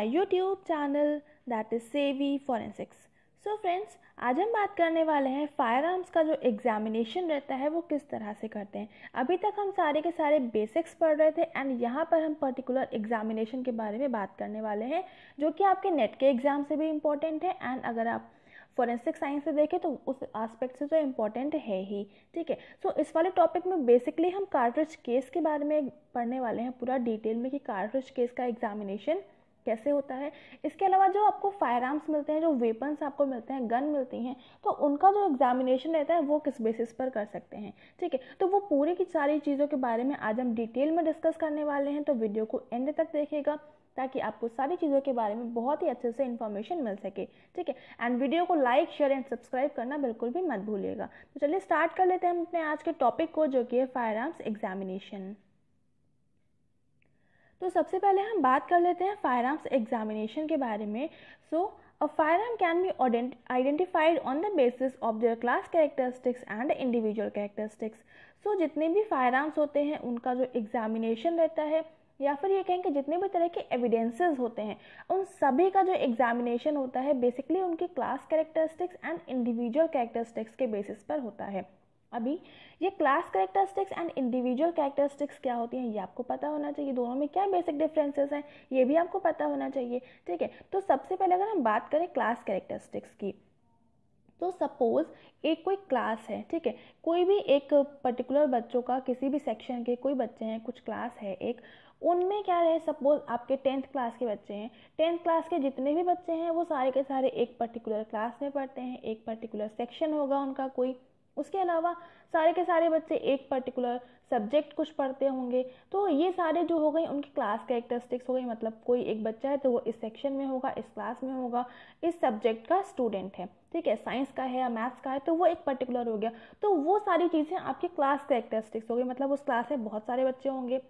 My YouTube channel that is savvy forensics so friends आज हम बात करने वाले हैं फायर आर्म्स का जो एग्जामिनेशन रहता है वो किस तरह से करते हैं अभी तक हम सारे के सारे बेसिक्स पढ़ रहे थे एंड यहाँ पर हम पर्टिकुलर एग्जामिनेशन के बारे में बात करने वाले हैं जो कि आपके नेट के एग्ज़ाम से भी इम्पोर्टेंट है एंड अगर आप फॉरेंसिक साइंस से देखें तो उस एस्पेक्ट से तो इम्पॉर्टेंट है ही ठीक है सो so, इस वाले टॉपिक में बेसिकली हम कार्ट्रिज केस के बारे में पढ़ने वाले हैं पूरा डिटेल में कि कार्ट्रिज केस का एग्जामिनेशन कैसे होता है इसके अलावा जो आपको फायर आर्म्स मिलते हैं जो वेपन्स आपको मिलते हैं गन मिलती हैं तो उनका जो एग्जामिनेशन रहता है वो किस बेसिस पर कर सकते हैं ठीक है तो वो पूरी की सारी चीज़ों के बारे में आज हम डिटेल में डिस्कस करने वाले हैं तो वीडियो को एंड तक देखिएगा ताकि आपको सारी चीज़ों के बारे में बहुत ही अच्छे से इन्फॉर्मेशन मिल सके ठीक है एंड वीडियो को लाइक शेयर एंड सब्सक्राइब करना बिल्कुल भी मत भूलिएगा तो चलिए स्टार्ट कर लेते हैं हम अपने आज के टॉपिक को जो कि है फायर आर्म्स एग्जामिनेशन तो सबसे पहले हम बात कर लेते हैं फायर आर्म्स एग्जामिनेशन के बारे में so a firearm can be identified on the basis of their class characteristics and individual characteristics so जितने भी फायर आर्म्स होते हैं उनका जो एग्जामिनेशन रहता है या फिर ये कहें कि जितने भी तरह के एविडेंसेस होते हैं उन सभी का जो एग्जामिनेशन होता है बेसिकली उनकी class characteristics and individual characteristics के बेसिस पर होता है अभी ये class characteristics and individual characteristics क्या होती हैं ये आपको पता होना चाहिए दोनों में क्या बेसिक डिफरेंसेस हैं ये भी आपको पता होना चाहिए ठीक है तो सबसे पहले अगर हम बात करें क्लास करेक्टरिस्टिक्स की तो सपोज़ एक कोई क्लास है ठीक है कोई भी एक पर्टिकुलर बच्चों का किसी भी सेक्शन के कोई बच्चे हैं कुछ क्लास है एक उनमें क्या है सपोज आपके टेंथ क्लास के बच्चे हैं टेंथ क्लास के जितने भी बच्चे हैं वो सारे के सारे एक पर्टिकुलर क्लास में पढ़ते हैं एक पर्टिकुलर सेक्शन होगा उनका कोई उसके अलावा सारे के सारे बच्चे एक पर्टिकुलर सब्जेक्ट कुछ पढ़ते होंगे तो ये सारे जो हो गए उनकी क्लास कैरेक्टरिस्टिक्स हो गई मतलब कोई एक बच्चा है तो वो इस सेक्शन में होगा इस क्लास में होगा इस सब्जेक्ट का स्टूडेंट है ठीक है साइंस का है या मैथ्स का है तो वो एक पर्टिकुलर हो गया तो वो सारी चीज़ें आपकी क्लास कैरेक्टरिस्टिक्स हो गई मतलब उस क्लास में बहुत सारे बच्चे होंगे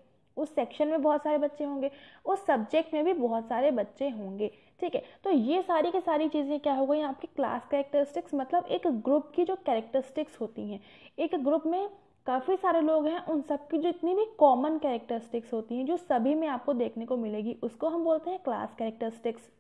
उस सेक्शन में बहुत सारे बच्चे होंगे उस सब्जेक्ट में भी बहुत सारे बच्चे होंगे ठीक है तो ये सारी की सारी चीज़ें क्या हो गई आपकी क्लास कैरेक्टरिस्टिक्स मतलब एक ग्रुप की जो कैरेक्टरिस्टिक्स होती हैं एक ग्रुप में काफ़ी सारे लोग हैं उन सब की जो इतनी भी कॉमन कैरेक्टरिस्टिक्स होती हैं जो सभी में आपको देखने को मिलेगी उसको हम बोलते हैं क्लास कैरेक्टरिस्टिक्स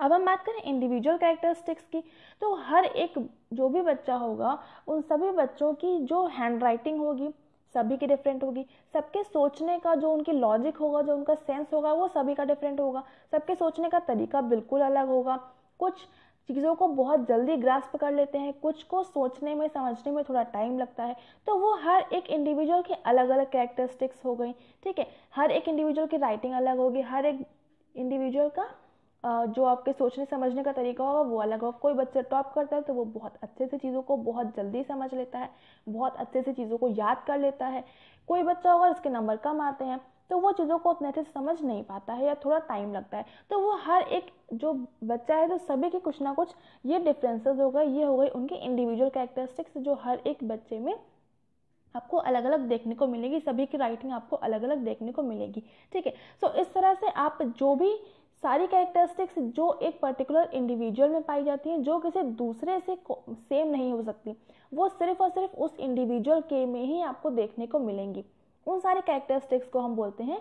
अब हम बात करें इंडिविजुअल कैरेक्टरिस्टिक्स की तो हर एक जो भी बच्चा होगा उन सभी बच्चों की जो हैंड राइटिंग होगी सभी की डिफरेंट होगी सबके सोचने का जो उनकी लॉजिक होगा जो उनका सेंस होगा वो सभी का डिफरेंट होगा सबके सोचने का तरीका बिल्कुल अलग होगा कुछ चीज़ों को बहुत जल्दी ग्रास्प कर लेते हैं कुछ को सोचने में समझने में थोड़ा टाइम लगता है तो वो हर एक इंडिविजुअल की अलग अलग कैरेक्टरिस्टिक्स हो गई ठीक है हर एक इंडिविजुअल की राइटिंग अलग होगी हर एक इंडिविजुअल का जो आपके सोचने समझने का तरीका होगा वो अलग होगा कोई बच्चा टॉप करता है तो वो बहुत अच्छे से चीज़ों को बहुत जल्दी समझ लेता है बहुत अच्छे से चीज़ों को याद कर लेता है कोई बच्चा होगा उसके नंबर कम आते हैं तो वो चीज़ों को अपने अच्छे से समझ नहीं पाता है या थोड़ा टाइम लगता है तो वो हर एक जो बच्चा है तो सभी के कुछ ना कुछ ये डिफरेंसेस हो गए ये हो गए उनके इंडिविजुअल कैरेक्टरिस्टिक्स जो हर एक बच्चे में आपको अलग अलग देखने को मिलेगी सभी की राइटिंग आपको अलग अलग देखने को मिलेगी ठीक है सो इस तरह से आप जो भी सारी कैरेक्टरिस्टिक्स जो एक पर्टिकुलर इंडिविजुअल में पाई जाती हैं जो किसी दूसरे से सेम नहीं हो सकती वो सिर्फ और सिर्फ उस इंडिविजुअल के में ही आपको देखने को मिलेंगी उन सारे कैरेक्टरिस्टिक्स को हम बोलते हैं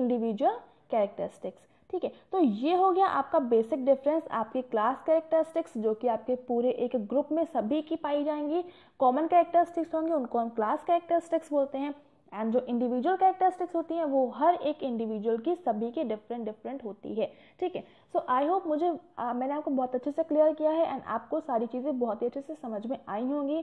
इंडिविजुअल कैरेक्टरिस्टिक्स ठीक है तो ये हो गया आपका बेसिक डिफरेंस आपकी क्लास कैरेक्टरिस्टिक्स जो कि आपके पूरे एक ग्रुप में सभी की पाई जाएंगी कॉमन कैरेक्टरिस्टिक्स होंगे उनको हम क्लास कैरेक्टरिस्टिक्स बोलते हैं एंड जो इंडिविजुअल कैरेक्टरिस्टिक्स होती हैं वो हर एक इंडिविजुअल की सभी की डिफरेंट डिफरेंट होती है ठीक है सो आई होप मुझे आ, मैंने आपको बहुत अच्छे से क्लियर किया है एंड आपको सारी चीज़ें बहुत ही अच्छे से समझ में आई होंगी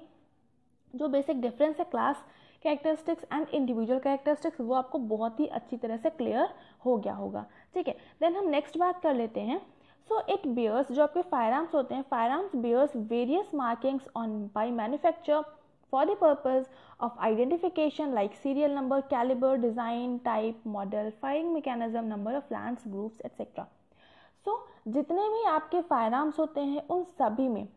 जो बेसिक डिफरेंस है class characteristics and individual characteristics वो आपको बहुत ही अच्छी तरह से क्लियर हो गया होगा ठीक है देन हम नेक्स्ट बात कर लेते हैं सो इट बियर्स जो आपके फायर आर्म्स होते हैं firearms bears various markings on by manufacture for the purpose of identification like serial number, caliber, design, type, model, firing mechanism, number of lands, groups, etc. So so, जितने भी आपके fire firearms होते हैं उन सभी में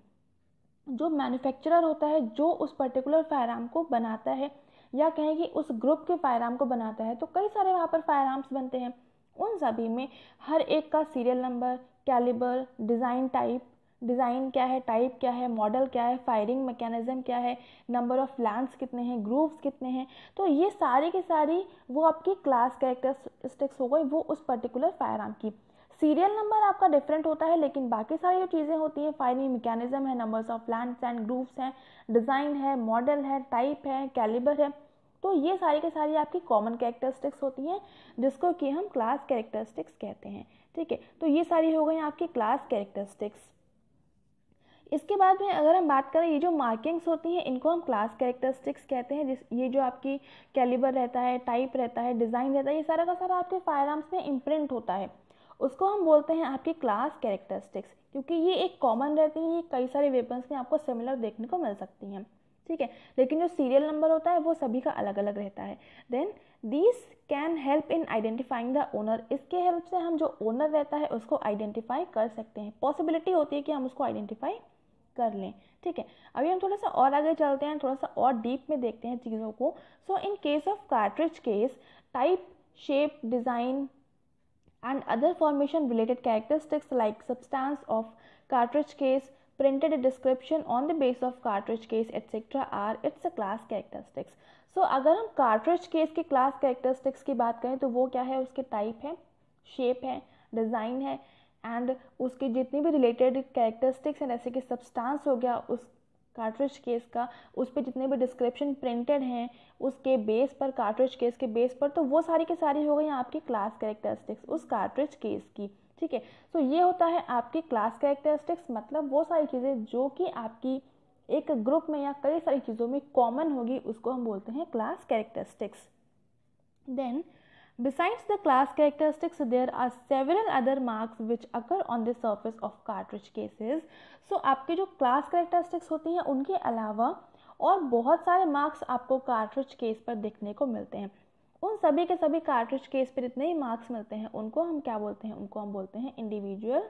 जो manufacturer होता है जो उस पर्टिकुलर फायर आर्म को बनाता है या कहें कि उस ग्रुप के फायर आर्म को बनाता है तो कई सारे वहाँ पर फायर आर्म्स बनते हैं उन सभी में हर एक का serial number calibre design type design क्या है टाइप क्या है मॉडल क्या है फायरिंग मैकेनिज़्म क्या है नंबर ऑफ़ लैंड्स कितने हैं ग्रूव्स कितने हैं तो ये सारी की सारी वो आपकी क्लास कैरेक्टरिस्टिक्स हो गई वो उस पर्टिकुलर फायर आर्म की सीरियल नंबर आपका डिफरेंट होता है लेकिन बाकी सारी जो चीज़ें होती हैं फायरिंग मैकेनिज्म है numbers of plants and grooves हैं डिज़ाइन है मॉडल है टाइप है कैलिबर है तो ये सारी के सारी आपकी कॉमन कैरेक्टरिस्टिक्स होती हैं जिसको कि हम क्लास कैरेक्टरिस्टिक्स कहते हैं ठीक है तो ये सारी हो गई आपकी क्लास कैरेक्टरिस्टिक्स इसके बाद में अगर हम बात करें ये जो मार्किंग्स होती हैं इनको हम क्लास कैरेक्टरिस्टिक्स कहते हैं जिस ये जो आपकी कैलिबर रहता है टाइप रहता है डिज़ाइन रहता है ये सारा का सारा आपके फायर आर्म्स में इम्प्रिंट होता है उसको हम बोलते हैं आपकी क्लास कैरेक्टरिस्टिक्स क्योंकि ये एक कॉमन रहती हैं ये कई सारे वेपन्स में आपको सिमिलर देखने को मिल सकती हैं ठीक है लेकिन जो सीरियल नंबर होता है वो सभी का अलग अलग रहता है then this can help in identifying the owner इसके हेल्प से हम जो ओनर रहता है उसको आइडेंटिफाई कर सकते हैं पॉसिबिलिटी होती है कि हम उसको आइडेंटिफाई कर लें ठीक है अभी हम थोड़ा सा और आगे चलते हैं थोड़ा सा और डीप में देखते हैं चीज़ों को so in case of cartridge case type shape design and other formation related characteristics like substance of cartridge case printed description on the base of cartridge case etcetera are it's a class characteristics so अगर हम cartridge case के class characteristics की बात करें तो वो क्या है उसके टाइप है शेप है डिज़ाइन है एंड उसके जितनी भी रिलेटेड कैरेक्टरिस्टिक्स हैं जैसे कि सब्सटेंस हो गया उस कार्ट्रिज केस का उस पर जितने भी डिस्क्रिप्शन प्रिंटेड हैं उसके बेस पर कार्ट्रिज केस के बेस पर तो वो सारी के सारी हो गई आपकी क्लास कैरेक्टरिस्टिक्स उस कार्ट्रिज केस की ठीक है सो ये होता है आपकी क्लास कैरेक्टरिस्टिक्स मतलब वो सारी चीज़ें जो कि आपकी एक ग्रुप में या कई सारी चीज़ों में कॉमन होगी उसको हम बोलते हैं class characteristics then Besides the class characteristics, there are several other marks which occur on the surface of cartridge cases. So आपके जो class characteristics होती हैं उनके अलावा और बहुत सारे marks आपको cartridge case पर देखने को मिलते हैं उन सभी के सभी cartridge case पर इतने ही marks मिलते हैं उनको हम क्या बोलते हैं उनको हम बोलते हैं individual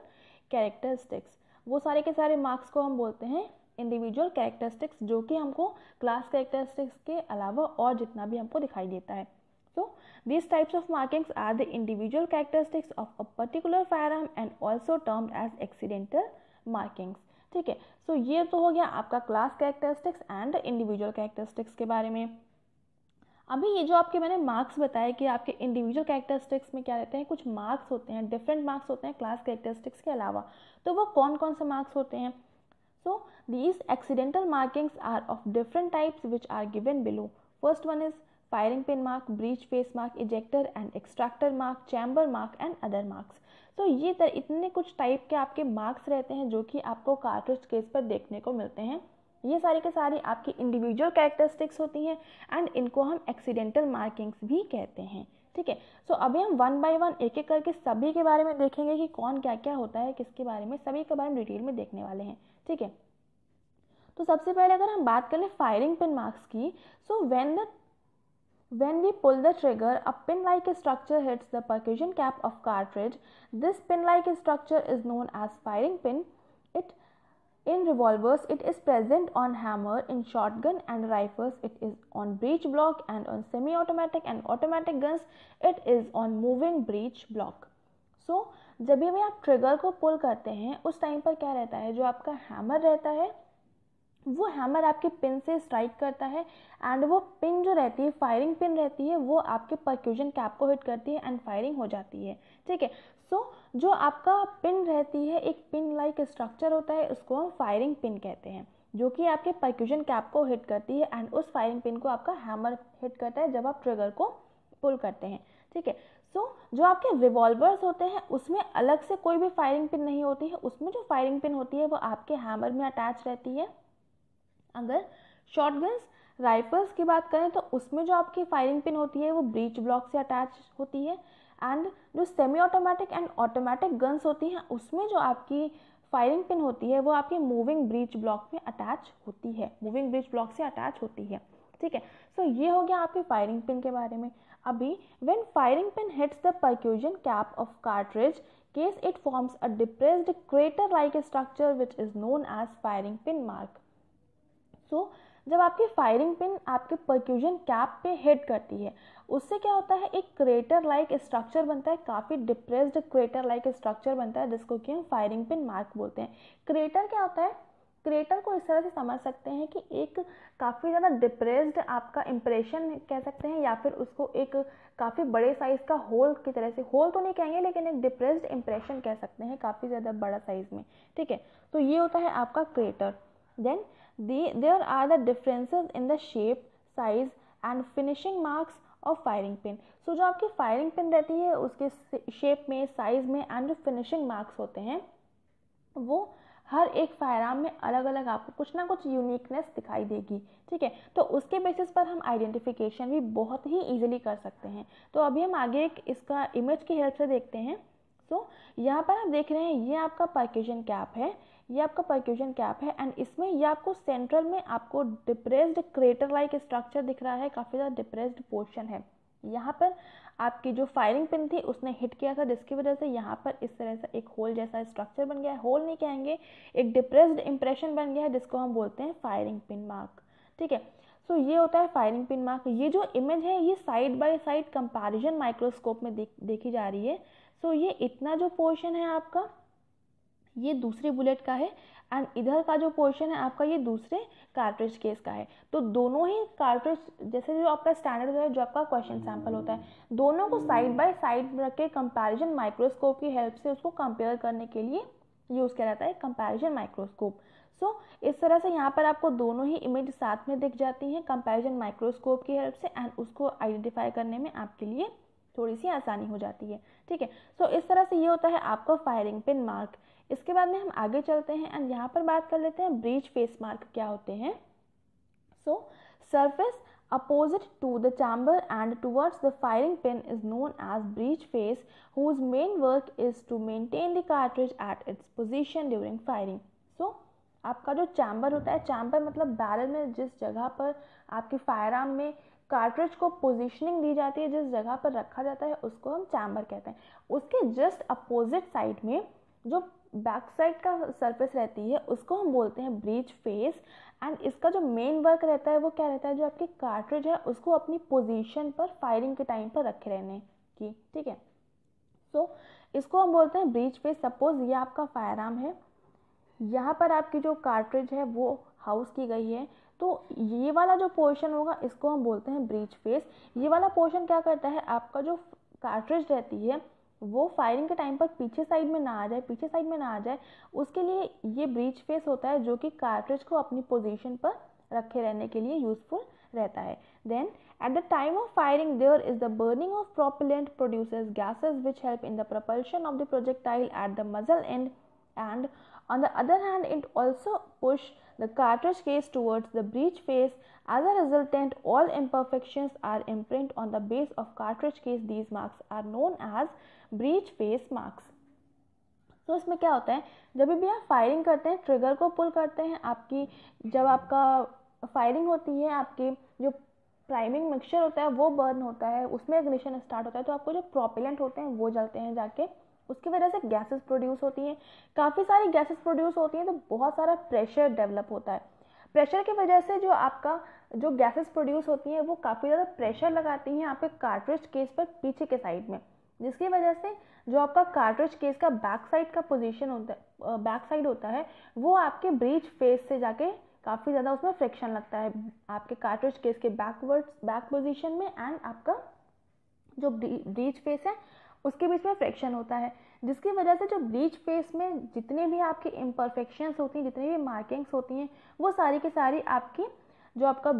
characteristics. वो सारे के सारे marks को हम बोलते हैं इंडिविजुअल कैरेक्टरिस्टिक्स जो कि हमको क्लास कैरेक्टरिस्टिक्स के अलावा और जितना भी हमको दिखाई देता है So these types of markings are the individual characteristics of a particular firearm and also termed as accidental markings. ठीक है सो so, ये तो हो गया आपका class characteristics and individual characteristics के बारे में अभी ये जो आपके मैंने मार्क्स बताए कि आपके इंडिविजुअल कैरेक्टरिस्टिक्स में क्या रहते हैं कुछ मार्क्स होते हैं डिफरेंट मार्क्स होते हैं क्लास कैरेक्टरिस्टिक्स के अलावा तो वो कौन कौन से मार्क्स होते हैं so these accidental markings are of different types which are given below first one is firing pin mark, breech face mark, ejector and extractor mark, chamber mark and other marks. तो so, ये तर इतने कुछ type के आपके marks रहते हैं जो कि आपको कार्ट्रिज केस पर देखने को मिलते हैं ये सारे के सारे आपकी इंडिविजुअल कैरेक्टरिस्टिक्स होती हैं एंड इनको हम एक्सीडेंटल मार्किंग्स भी कहते हैं ठीक है सो अभी हम वन बाय वन एक एक करके सभी के बारे में देखेंगे कि कौन क्या क्या होता है किसके बारे में सभी के बारे में डिटेल में देखने वाले हैं ठीक है तो सबसे पहले अगर हम बात करें फायरिंग पिन मार्क्स की so when the When we pull the trigger, a pin-like structure hits the percussion cap of cartridge. This pin-like structure is known as firing pin. It in revolvers, it is present on hammer, in shotgun and rifles, it is on breech block and on semi-automatic and automatic guns, it is on moving breech block. So, जब भी आप trigger को पुल करते हैं उस time पर क्या रहता है जो आपका हैमर रहता है वो हैमर आपके पिन से स्ट्राइक करता है एंड वो पिन जो रहती है फायरिंग पिन रहती है वो आपके परक्यूजन कैप को हिट करती है एंड फायरिंग हो जाती है ठीक है सो जो आपका पिन रहती है एक पिन लाइक स्ट्रक्चर होता है उसको हम फायरिंग पिन कहते हैं जो कि आपके परक्यूजन कैप को हिट करती है एंड उस फायरिंग पिन को आपका हैमर हिट करता है जब आप ट्रिगर को पुल करते हैं ठीक है सो जो आपके रिवॉल्वर्स होते हैं उसमें अलग से कोई भी फायरिंग पिन नहीं होती है उसमें जो फायरिंग पिन होती है वो आपके हैमर में अटैच रहती है अगर शॉर्ट गन्स राइफल्स की बात करें तो उसमें जो आपकी फायरिंग पिन होती है वो ब्रीच ब्लॉक से अटैच होती है एंड जो semi automatic and automatic guns होती हैं उसमें जो आपकी फायरिंग पिन होती है वो आपके मूविंग ब्रीच ब्लॉक में अटैच होती है मूविंग ब्रीच ब्लॉक से अटैच होती है ठीक है सो so, ये हो गया आपकी फायरिंग पिन के बारे में अभी when firing pin hits the percussion cap of cartridge case it forms a depressed crater like structure which is known as firing pin mark so so, जब आपकी फायरिंग पिन आपके परक्यूजन कैप पे hit करती है उससे क्या होता है एक क्रेटर लाइक स्ट्रक्चर बनता है काफ़ी डिप्रेस्ड क्रेटर लाइक स्ट्रक्चर बनता है जिसको कि हम फायरिंग पिन मार्क बोलते हैं क्रेटर क्या होता है क्रिएटर को इस तरह से समझ सकते हैं कि एक काफ़ी ज़्यादा डिप्रेस्ड आपका इम्प्रेशन कह सकते हैं या फिर उसको एक काफ़ी बड़े साइज़ का होल की तरह से होल तो नहीं कहेंगे लेकिन एक डिप्रेस्ड इम्प्रेशन कह सकते हैं काफ़ी ज़्यादा बड़ा साइज़ में ठीक है तो ये होता है आपका creator Then the, there are the differences in the shape, size and finishing marks of firing pin so जो आपकी फायरिंग पिन रहती है उसके शेप में साइज में एंड जो फिनिशिंग मार्क्स होते हैं वो हर एक फायराम में अलग अलग आपको कुछ ना कुछ यूनिकनेस दिखाई देगी ठीक है तो उसके बेसिस पर हम आइडेंटिफिकेशन भी बहुत ही इजीली कर सकते हैं तो अभी हम आगे एक इसका इमेज की हेल्प से देखते हैं सो so, यहाँ पर आप देख रहे हैं ये आपका पर्केजन कैप है ये आपका परक्यूजन कैप है एंड इसमें ये आपको सेंट्रल में आपको डिप्रेस्ड क्रेटर लाइक स्ट्रक्चर दिख रहा है काफ़ी ज़्यादा डिप्रेस्ड पोर्शन है यहाँ पर आपकी जो फायरिंग पिन थी उसने हिट किया था जिसकी वजह से यहाँ पर इस तरह से एक होल जैसा स्ट्रक्चर बन गया है होल नहीं कहेंगे एक डिप्रेस्ड इंप्रेशन बन गया है जिसको हम बोलते हैं फायरिंग पिन मार्क ठीक है सो so, ये होता है फायरिंग पिन मार्क ये जो इमेज है ये side by side comparison microscope में देख देखी जा रही है सो so, ये इतना जो पोर्शन है आपका ये दूसरे बुलेट का है एंड इधर का जो पोर्शन है आपका ये दूसरे कार्ट्रिज केस का है तो दोनों ही कार्ट्रिज जैसे जो आपका स्टैंडर्ड है जो आपका क्वेश्चन सैम्पल होता है दोनों को साइड बाय साइड रख के कंपैरिजन माइक्रोस्कोप की हेल्प से उसको कंपेयर करने के लिए यूज़ किया जाता है कंपैरिजन माइक्रोस्कोप सो इस तरह से यहाँ पर आपको दोनों ही इमेज साथ में दिख जाती हैं कंपेरिजन माइक्रोस्कोप की हेल्प से एंड उसको आइडेंटिफाई करने में आपके लिए थोड़ी सी आसानी हो जाती है ठीक है सो इस तरह से ये होता है आपका फायरिंग पिन मार्क इसके बाद में हम आगे चलते हैं एंड यहाँ पर बात कर लेते हैं ब्रीच फेस मार्क क्या होते हैं so surface opposite to the chamber and towards the firing pin is known as breech face whose main work is to maintain the cartridge at its position during firing so आपका जो chamber होता है chamber मतलब barrel में जिस जगह पर आपकी फायर आर्म में कार्ट्रिज को पोजिशनिंग दी जाती है जिस जगह पर रखा जाता है उसको हम चैम्बर कहते हैं उसके जस्ट अपोजिट साइड में जो बैक साइड का सरफेस रहती है उसको हम बोलते हैं ब्रीच फेस एंड इसका जो मेन वर्क रहता है वो क्या रहता है जो आपकी कार्ट्रिज है उसको अपनी पोजीशन पर फायरिंग के टाइम पर रखे रहने की ठीक है सो so, इसको हम बोलते हैं ब्रीच फेस सपोज ये आपका फायर आर्म है यहाँ पर आपकी जो कार्ट्रिज है वो हाउस की गई है तो ये वाला जो पोर्शन होगा इसको हम बोलते हैं ब्रीच फेस ये वाला पोर्शन क्या करता है आपका जो कार्ट्रिज रहती है वो फायरिंग के टाइम पर पीछे साइड में ना आ जाए पीछे साइड में ना आ जाए उसके लिए ये ब्रीच फेस होता है जो कि कार्ट्रिज को अपनी पोजीशन पर रखे रहने के लिए यूजफुल रहता है then at the time of firing there is the burning of propellant produce gases which help in the propulsion of the projectile at the muzzle and and On the other hand, it also push the cartridge case towards the breech face. As a resultant, all imperfections are imprint on the base of cartridge case. These marks are known as breech face marks. तो so, इसमें क्या होता है जब भी आप firing करते हैं ट्रिगर को पुल करते हैं आपकी जब आपका फायरिंग होती है आपके जो प्राइमिंग मिक्सचर होता है वो बर्न होता है उसमें इग्निशन स्टार्ट होता है तो आपको जो प्रोपेलेंट होते हैं वो जलते हैं जाके उसकी वजह से गैसेस प्रोड्यूस होती हैं काफ़ी सारी गैसेस प्रोड्यूस होती हैं तो बहुत सारा प्रेशर डेवलप होता है प्रेशर की वजह से जो आपका जो गैसेस प्रोड्यूस होती हैं वो काफ़ी ज़्यादा प्रेशर लगाती हैं आपके कार्ट्रिज केस पर पीछे के साइड में जिसकी वजह से जो आपका कार्ट्रिज केस का बैक साइड का पोजीशन होता है बैक साइड होता है वो आपके ब्रीच फेस से जाके काफ़ी ज़्यादा उसमें फ्रिक्शन लगता है आपके कार्ट्रिज केस के बैकवर्ड बैक पोजीशन में एंड आपका जो ब्रीच फेस है उसके बीच में फ्रिक्शन होता है जिसकी वजह से जो ब्लीच फेस में जितने भी आपके इम्परफेक्शंस होती हैं जितनी भी मार्किंग्स होती हैं वो सारी की सारी आपकी जो आपका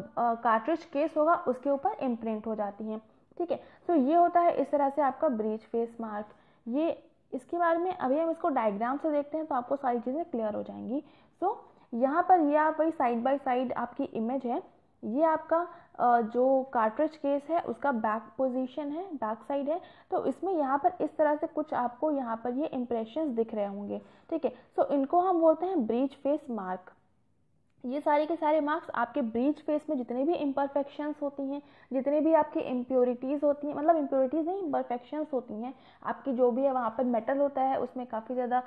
कार्ट्रिज केस होगा उसके ऊपर इम्प्रिंट हो जाती हैं ठीक है सो so, ये होता है इस तरह से आपका ब्रीच फेस मार्क ये इसके बारे में अभी हम इसको डायग्राम से देखते हैं तो आपको सारी चीज़ें क्लियर हो जाएंगी सो so, यहाँ पर ये आप वही साइड बाय साइड आपकी इमेज है ये आपका जो कार्ट्रिज केस है उसका बैक पोजीशन है बैक साइड है तो इसमें यहाँ पर इस तरह से कुछ आपको यहाँ पर ये इम्प्रेशन दिख रहे होंगे ठीक है सो इनको हम बोलते हैं ब्रीच फेस मार्क ये सारे के सारे मार्क्स आपके ब्रीच फेस में जितने भी इम्परफेक्शंस होती हैं जितने भी आपकी इम्प्योरिटीज़ होती हैं मतलब इम्प्योरिटीज़ नहीं इम्परफेक्शंस होती हैं आपकी जो भी है वहाँ पर मेटल होता है उसमें काफ़ी ज़्यादा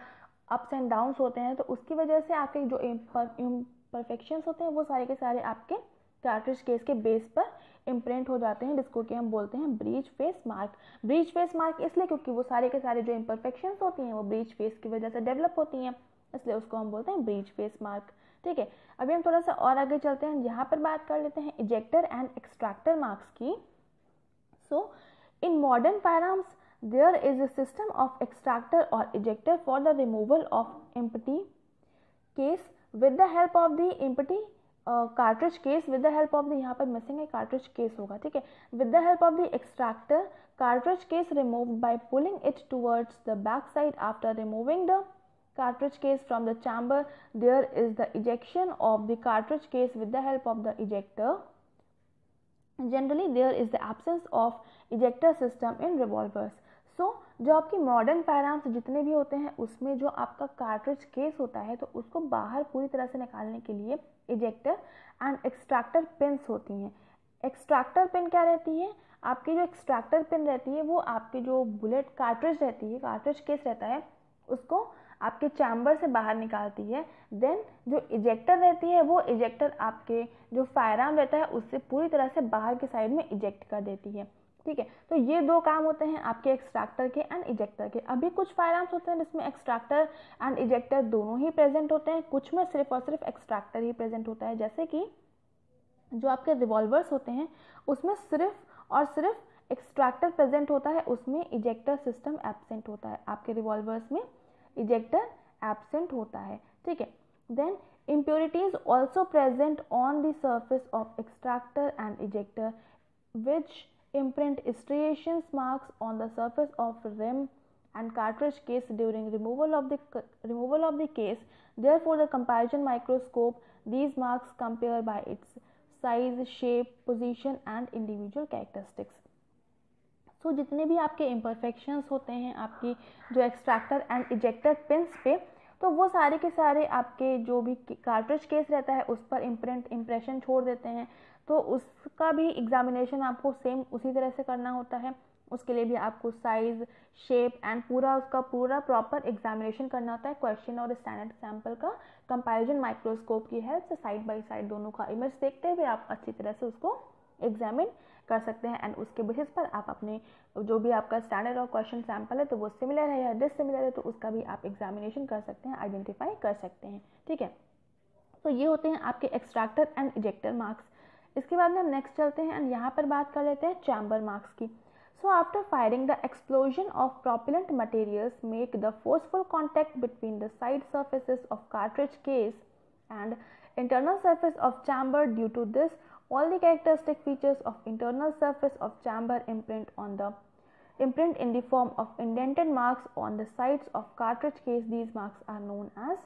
अप्स एंड डाउन्स होते हैं तो उसकी वजह से आपके जो इम्परफेक्शंस होते हैं वो सारे के सारे आपके कार्ट्रिज केस के बेस पर इम्प्रिंट हो जाते हैं जिसको कि हम बोलते हैं breech face mark breech face mark इसलिए क्योंकि वो सारे के सारे जो इम्परफेक्शन होती हैं वो ब्रीच फेस की वजह से डेवलप होती हैं इसलिए उसको हम बोलते हैं ब्रीच फेस मार्क ठीक है अभी हम थोड़ा सा और आगे चलते हैं यहाँ पर बात कर लेते हैं इजेक्टर एंड एक्सट्रैक्टर मार्क्स की so in modern firearms there is a system of extractor और ejector for the removal of empty case with the help of the empty cartridge case with the help of the यहाँ पर missing है cartridge case होगा ठीक है with the help of the extractor cartridge case remove by pulling it towards the back side after removing the cartridge case from the chamber there is the ejection of the cartridge case with the help of the ejector generally there is the absence of ejector system in revolvers जो आपकी modern params जितने भी होते हैं उसमें जो आपका cartridge case होता है तो उसको बाहर पूरी तरह से निकालने के लिए इजेक्टर एंड एक्सट्रैक्टर पिन होती हैं एक्सट्रैक्टर पिन क्या रहती है आपकी जो एक्सट्रैक्टर पिन रहती है वो आपकी जो बुलेट कार्ट्रिज रहती है कार्ट्रिज केस रहता है उसको आपके चैम्बर से बाहर निकालती है देन जो इजेक्टर रहती है वो इजेक्टर आपके जो फायर आर्म रहता है उससे पूरी तरह से बाहर के साइड में इजेक्ट कर देती है ठीक है तो ये दो काम होते हैं आपके एक्सट्रैक्टर के एंड इजेक्टर के अभी कुछ फायराम्स होते हैं जिसमें एक्सट्रैक्टर एंड इजेक्टर दोनों ही प्रेजेंट होते हैं कुछ में सिर्फ और सिर्फ एक्सट्रैक्टर ही प्रेजेंट होता है जैसे कि जो आपके रिवॉल्वर्स होते हैं उसमें सिर्फ और सिर्फ एक्सट्रैक्टर प्रेजेंट होता है उसमें इजेक्टर सिस्टम एबसेंट होता है आपके रिवॉल्वर्स में इजेक्टर एबसेंट होता है ठीक है then impurities also present on the surface of extractor and ejector which imprint striation marks on the surface of rim and cartridge case during removal of the removal of the case therefore the comparison microscope these marks compare by its size shape position and individual characteristics so जितने भी आपके imperfections होते हैं आपकी जो extractor and ejector pins पे तो वो सारे के सारे आपके जो भी कार्ट्रिज केस रहता है उस पर इम्प्रिंट इम्प्रेशन छोड़ देते हैं तो उसका भी एग्ज़ामिनेशन आपको सेम उसी तरह से करना होता है उसके लिए भी आपको साइज़ शेप एंड पूरा उसका पूरा प्रॉपर एग्जामिनेशन करना होता है क्वेश्चन और स्टैंडर्ड सैम्पल का कंपैरिजन माइक्रोस्कोप की हेल्प से साइड बाय साइड दोनों का इमेज देखते हुए आप अच्छी तरह से उसको एग्जामिन कर सकते हैं एंड उसके बेसिस पर आप अपने जो भी आपका स्टैंडर्ड और क्वेश्चन सैम्पल है तो वो सिमिलर है या डिसिमिलर है तो उसका भी आप एग्जामिनेशन कर सकते हैं आइडेंटिफाई कर सकते हैं ठीक है तो ये होते हैं आपके एक्सट्रैक्टर एंड इजेक्टर मार्क्स इसके बाद में हम नेक्स्ट चलते हैं एंड यहाँ पर बात कर लेते हैं चैम्बर मार्क्स की so after firing the explosion of propellant materials make the forceful contact between the side surfaces of cartridge case and internal surface of chamber due to this all the characteristic features of internal surface of chamber imprint on the imprint in the form of indented marks on the side of cartridge case these marks are known as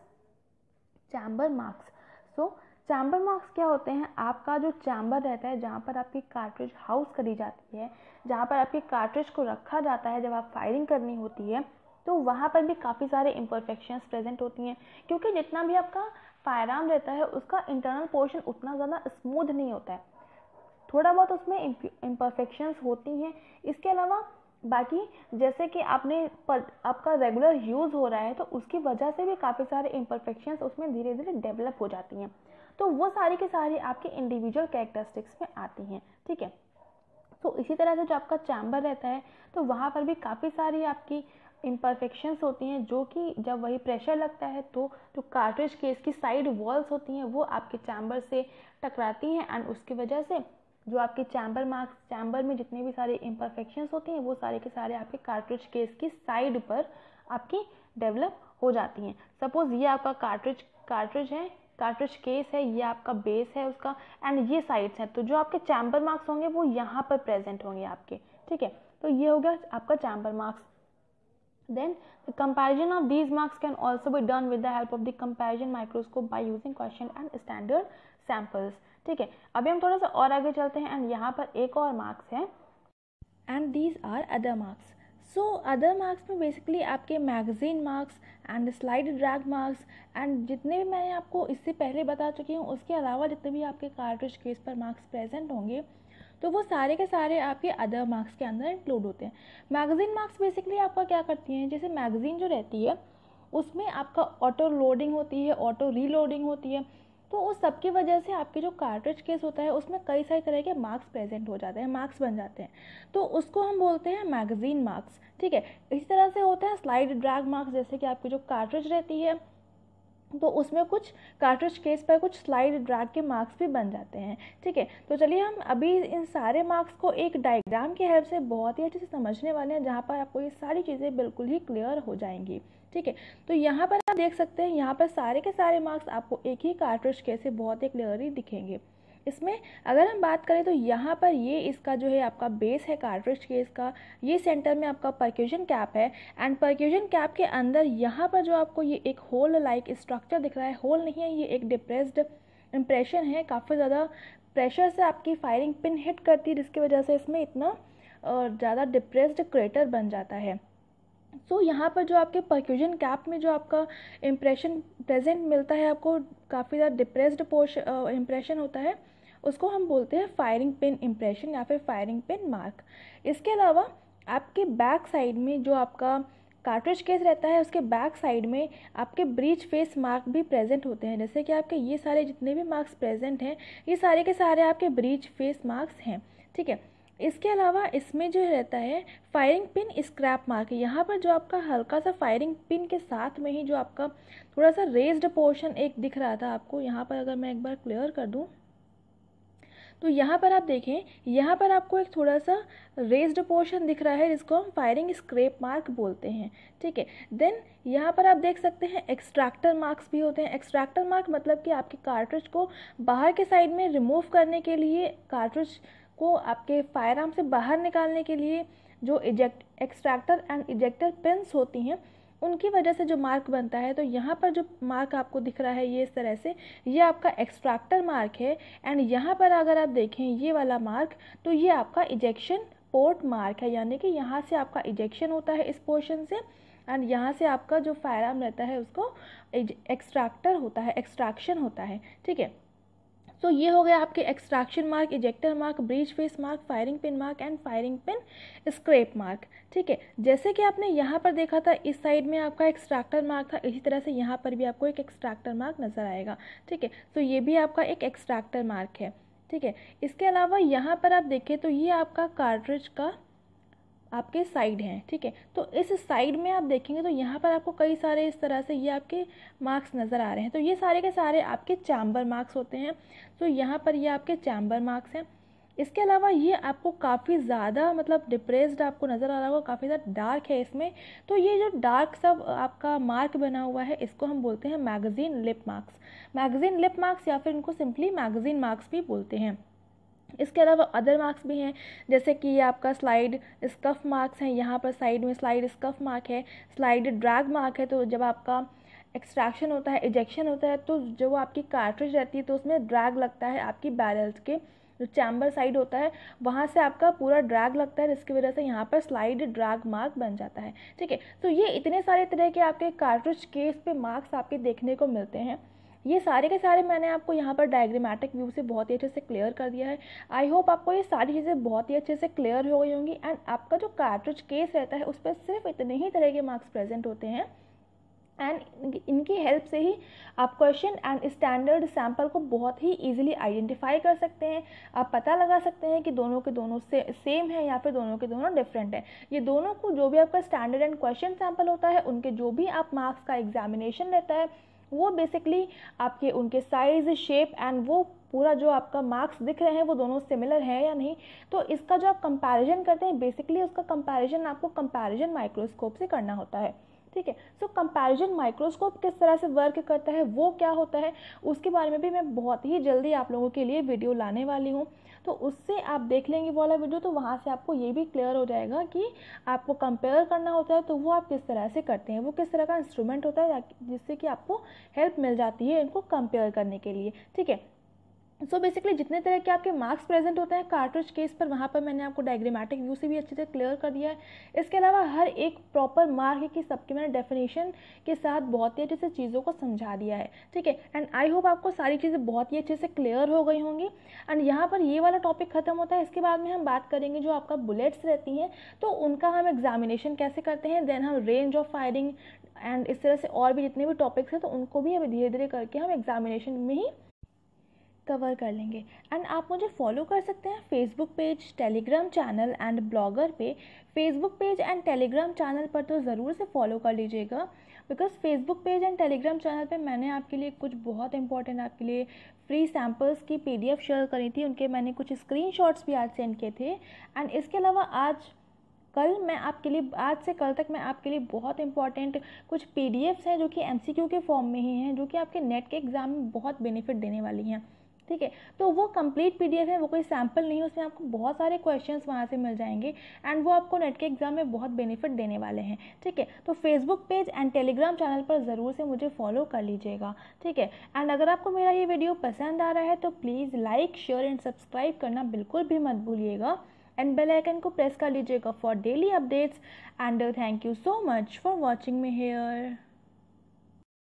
chamber marks so chamber marks क्या होते हैं आपका जो chamber रहता है जहाँ पर आपकी कार्ट्रिज हाउस करी जाती है जहाँ पर आपकी कार्ट्रिज को रखा जाता है जब आप फायरिंग करनी होती है तो वहाँ पर भी काफ़ी सारे इम्परफेक्शंस प्रेजेंट होती हैं क्योंकि जितना भी आपका फायर आर्म रहता है उसका इंटरनल पोर्शन उतना ज़्यादा स्मूथ नहीं होता है थोड़ा बहुत उसमें इम्परफेक्शंस होती हैं इसके अलावा बाकी जैसे कि आपने पर, आपका रेगुलर यूज़ हो रहा है तो उसकी वजह से भी काफ़ी सारे इम्परफेक्शंस उसमें धीरे धीरे डेवलप हो जाती हैं तो वो सारी की सारी आपके इंडिविजुअल कैरेक्टरिस्टिक्स में आती हैं ठीक है तो इसी तरह से जो आपका चैम्बर रहता है तो वहाँ पर भी काफ़ी सारी आपकी इम्परफेक्शंस होती हैं जो कि जब वही प्रेशर लगता है तो जो कार्ट्रिज केस की साइड वॉल्स होती हैं वो आपके चैम्बर से टकराती हैं एंड उसकी वजह से जो आपके चैम्बर मार्क्स चैम्बर में जितने भी सारे इम्परफेक्शंस होती हैं वो सारे के सारे आपके कार्ट्रिज केस की साइड पर आपकी डेवलप हो जाती हैं सपोज़ ये आपका कार्ट्रिज कार्ट्रिज है कार्ट्रिज केस है ये आपका बेस है उसका एंड ये साइड्स हैं तो जो आपके चैम्बर मार्क्स होंगे वो यहाँ पर प्रेजेंट होंगे आपके ठीक है तो ये हो गया आपका chamber marks then comparison of these marks can also भी be done with the help of the comparison microscope by using question and standard ठीक है अभी हम थोड़ा सा और आगे चलते हैं एंड यहाँ पर एक और मार्क्स है and these are other marks so other marks में बेसिकली आपके magazine marks and slide drag marks and जितने भी मैंने आपको इससे पहले बता चुकी हूँ उसके अलावा जितने भी आपके कार्ट्रिज केस पर मार्क्स प्रेजेंट होंगे तो वो सारे के सारे आपके अदर मार्क्स के अंदर इंक्लूड होते हैं मैगज़ीन मार्क्स बेसिकली आपका क्या करती हैं जैसे मैगज़ीन जो रहती है उसमें आपका ऑटो लोडिंग होती है ऑटो रीलोडिंग होती है तो उस सब की वजह से आपके जो कार्ट्रिज केस होता है उसमें कई सारी तरह के मार्क्स प्रेजेंट हो जाते हैं मार्क्स बन जाते हैं तो उसको हम बोलते हैं मैगजीन मार्क्स ठीक है इसी तरह से होता है स्लाइड ड्रैग मार्क्स जैसे कि आपकी जो कार्ट्रिज रहती है तो उसमें कुछ कार्ट्रिज केस पर कुछ स्लाइड ड्रैग के मार्क्स भी बन जाते हैं ठीक है तो चलिए हम अभी इन सारे मार्क्स को एक डायग्राम की हेल्प से बहुत ही अच्छे से समझने वाले हैं जहाँ पर आपको ये सारी चीज़ें बिल्कुल ही क्लियर हो जाएंगी ठीक है तो यहाँ पर आप देख सकते हैं यहाँ पर सारे के सारे मार्क्स आपको एक ही कार्ट्रिज केस से बहुत ही क्लियरली दिखेंगे इसमें अगर हम बात करें तो यहाँ पर ये इसका जो है आपका बेस है कार्ट्रिज केस का ये सेंटर में आपका परक्यूजन कैप है एंड परक्यूजन कैप के अंदर यहाँ पर जो आपको ये एक होल लाइक स्ट्रक्चर दिख रहा है होल नहीं है ये एक डिप्रेस्ड इम्प्रेशन है काफ़ी ज़्यादा प्रेशर से आपकी फायरिंग पिन हिट करती है जिसकी वजह से इसमें इतना ज़्यादा डिप्रेस्ड क्रेटर बन जाता है सो so, यहाँ पर जो आपके परक्यूजन कैप में जो आपका इम्प्रेशन प्रेजेंट मिलता है आपको काफ़ी ज़्यादा डिप्रेस्ड पोश इम्प्रेशन होता है उसको हम बोलते हैं फायरिंग पिन इम्प्रेशन या फिर फायरिंग पिन मार्क इसके अलावा आपके बैक साइड में जो आपका कार्ट्रिज केस रहता है उसके बैक साइड में आपके ब्रीच फेस मार्क भी प्रेजेंट होते हैं जैसे कि आपके ये सारे जितने भी मार्क्स प्रेजेंट हैं ये सारे के सारे आपके ब्रीच फेस मार्क्स हैं ठीक है इसके अलावा इसमें जो रहता है फायरिंग पिन स्क्रैप मार्क यहाँ पर जो आपका हल्का सा फायरिंग पिन के साथ में ही जो आपका थोड़ा सा रेज्ड पोर्शन एक दिख रहा था आपको यहाँ पर अगर मैं एक बार क्लियर कर दूँ तो यहाँ पर आप देखें यहाँ पर आपको एक थोड़ा सा रेज्ड पोर्शन दिख रहा है जिसको हम फायरिंग स्क्रेप मार्क बोलते हैं ठीक है देन यहाँ पर आप देख सकते हैं एक्सट्रैक्टर मार्क्स भी होते हैं एक्सट्रैक्टर मार्क मतलब कि आपके कार्ट्रिज को बाहर के साइड में रिमूव करने के लिए कार्ट्रिज को आपके फायर आर्म से बाहर निकालने के लिए जो eject extractor and ejector pins होती हैं उनकी वजह से जो मार्क बनता है तो यहाँ पर जो मार्क आपको दिख रहा है ये इस तरह से ये आपका एक्सट्रैक्टर मार्क है एंड यहाँ पर अगर आप देखें ये वाला मार्क तो ये आपका इजेक्शन पोर्ट मार्क है यानी कि यहाँ से आपका इजेक्शन होता है इस पोर्शन से एंड यहाँ से आपका जो फायर आर्म रहता है उसको एक्सट्रैक्टर होता है एक्सट्रैक्शन होता है ठीक है सो so, ये हो गया आपके extraction mark ejector mark breech face mark firing pin mark and firing pin scrape mark ठीक है जैसे कि आपने यहाँ पर देखा था इस साइड में आपका एक्सट्रैक्टर मार्क था इसी तरह से यहाँ पर भी आपको एक एक्सट्रैक्टर मार्क नज़र आएगा ठीक है सो ये भी आपका एक एक्सट्रैक्टर मार्क है ठीक है इसके अलावा यहाँ पर आप देखें तो ये आपका कार्ट्रिज का आपके साइड हैं ठीक है तो इस साइड में आप देखेंगे तो यहाँ पर आपको कई सारे इस तरह से ये आपके मार्क्स नज़र आ रहे हैं तो ये सारे के सारे आपके चैम्बर मार्क्स होते हैं तो यहाँ पर ये आपके चैम्बर मार्क्स हैं इसके अलावा ये आपको काफ़ी ज़्यादा मतलब डिप्रेस्ड आपको नज़र आ रहा होगा काफ़ी ज़्यादा डार्क है इसमें तो ये जो डार्क सब आपका मार्क बना हुआ है इसको हम बोलते हैं magazine lip marks magazine lip marks या फिर इनको सिंपली मैगज़ीन मार्क्स भी बोलते हैं इसके अलावा अदर मार्क्स भी हैं जैसे कि ये आपका स्लाइड स्कफ मार्क्स हैं यहाँ पर साइड में स्लाइड स्कफ मार्क है स्लाइड ड्रैग मार्क है तो जब आपका एक्सट्रैक्शन होता है इजेक्शन होता है तो जो आपकी कार्ट्रिज रहती है तो उसमें ड्रैग लगता है आपकी बैरल्स के जो चैम्बर साइड होता है वहाँ से आपका पूरा ड्रैग लगता है जिसकी वजह से यहाँ पर स्लाइड ड्रैग मार्क बन जाता है ठीक है तो ये इतने सारे तरह के आपके कार्ट्रिज केस पे मार्क्स आपके देखने को मिलते हैं ये सारे के सारे मैंने आपको यहाँ पर डायग्रामेटिक व्यू से बहुत ही अच्छे से क्लियर कर दिया है आई होप आपको ये सारी चीज़ें बहुत ही अच्छे से क्लियर हो गई होंगी एंड आपका जो कार्ट्रिज केस रहता है उस पर सिर्फ इतने ही तरह के मार्क्स प्रेजेंट होते हैं एंड इनकी हेल्प से ही आप क्वेश्चन एंड स्टैंडर्ड सैम्पल को बहुत ही इजीली आइडेंटिफाई कर सकते हैं आप पता लगा सकते हैं कि दोनों के दोनों से सेम है या फिर दोनों के दोनों डिफरेंट हैं ये दोनों को जो भी आपका स्टैंडर्ड एंड क्वेश्चन सैम्पल होता है उनके जो भी आप मार्क्स का एग्जामिनेशन रहता है वो बेसिकली आपके उनके साइज़ शेप एंड वो पूरा जो आपका मार्क्स दिख रहे हैं वो दोनों सिमिलर है या नहीं तो इसका जो आप कंपैरिजन करते हैं बेसिकली उसका कंपैरिजन आपको कंपैरिजन माइक्रोस्कोप से करना होता है ठीक है सो कंपैरिजन माइक्रोस्कोप किस तरह से वर्क करता है वो क्या होता है उसके बारे में भी मैं बहुत ही जल्दी आप लोगों के लिए वीडियो लाने वाली हूँ तो उससे आप देख लेंगे वाला वीडियो तो वहाँ से आपको ये भी क्लियर हो जाएगा कि आपको कंपेयर करना होता है तो वो आप किस तरह से करते हैं वो किस तरह का इंस्ट्रूमेंट होता है जिससे कि आपको हेल्प मिल जाती है इनको कंपेयर करने के लिए ठीक है सो so बेसिकली जितने तरह के आपके मार्क्स प्रेजेंट होते हैं कार्टूज केस पर वहाँ पर मैंने आपको डायग्रामेटिक व्यू से भी अच्छे से क्लियर कर दिया है इसके अलावा हर एक प्रॉपर मार्क की सबके मैंने डेफिनेशन के साथ बहुत ही अच्छे से चीज़ों को समझा दिया है ठीक है एंड आई होप आपको सारी चीज़ें बहुत ही अच्छे से क्लियर हो गई होंगी एंड यहाँ पर ये वाला टॉपिक ख़त्म होता है इसके बाद में हम बात करेंगे जो आपका बुलेट्स रहती हैं तो उनका हम एग्जामिनेशन कैसे करते हैं देन हम रेंज ऑफ फायरिंग एंड इस तरह से और भी जितने भी टॉपिक्स हैं तो उनको भी अभी धीरे धीरे करके हम एग्जामिनेशन में ही कवर कर लेंगे एंड आप मुझे फॉलो कर सकते हैं Facebook page Telegram channel and blogger पे Facebook page and Telegram channel पर तो ज़रूर से फॉलो कर लीजिएगा because Facebook page and Telegram channel पे मैंने आपके लिए कुछ बहुत इंपॉर्टेंट आपके लिए फ्री सैम्पल्स की पी शेयर करी थी उनके मैंने कुछ स्क्रीन भी आज सेंड किए थे एंड इसके अलावा आज कल मैं आपके लिए आज से कल तक मैं आपके लिए बहुत इंपॉर्टेंट कुछ पी हैं जो कि एम के फॉर्म में ही हैं जो कि आपके नेट के एग्ज़ाम में बहुत बेनिफिट देने वाली हैं ठीक है तो वो कंप्लीट पीडीएफ है वो कोई सैम्पल नहीं है उसमें आपको बहुत सारे क्वेश्चन वहाँ से मिल जाएंगे एंड वो आपको नेट के एग्जाम में बहुत बेनिफिट देने वाले हैं ठीक है तो Facebook page and Telegram channel पर ज़रूर से मुझे फॉलो कर लीजिएगा ठीक है एंड अगर आपको मेरा ये वीडियो पसंद आ रहा है तो please like share and subscribe करना बिल्कुल भी मत भूलिएगा एंड बेल आइकन को प्रेस कर लीजिएगा for daily updates and thank you so much for watching me hair